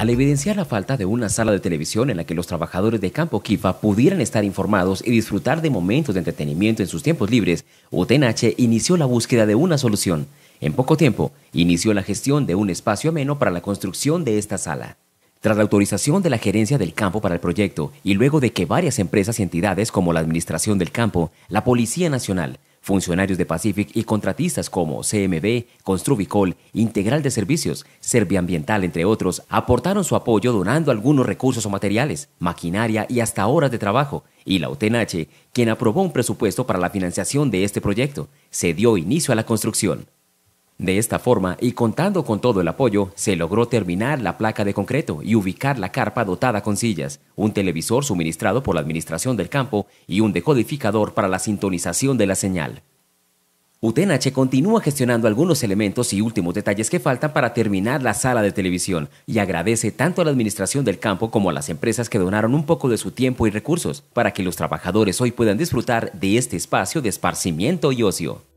al evidenciar la falta de una sala de televisión en la que los trabajadores de Campo Kifa pudieran estar informados y disfrutar de momentos de entretenimiento en sus tiempos libres, UTNH inició la búsqueda de una solución. En poco tiempo, inició la gestión de un espacio ameno para la construcción de esta sala. Tras la autorización de la gerencia del campo para el proyecto y luego de que varias empresas y entidades como la Administración del Campo, la Policía Nacional, Funcionarios de Pacific y contratistas como CMB, Construbicol, Integral de Servicios, Serviambiental, entre otros, aportaron su apoyo donando algunos recursos o materiales, maquinaria y hasta horas de trabajo, y la UTNH, quien aprobó un presupuesto para la financiación de este proyecto, se dio inicio a la construcción. De esta forma, y contando con todo el apoyo, se logró terminar la placa de concreto y ubicar la carpa dotada con sillas, un televisor suministrado por la Administración del Campo y un decodificador para la sintonización de la señal. UTNH continúa gestionando algunos elementos y últimos detalles que faltan para terminar la sala de televisión y agradece tanto a la administración del campo como a las empresas que donaron un poco de su tiempo y recursos para que los trabajadores hoy puedan disfrutar de este espacio de esparcimiento y ocio.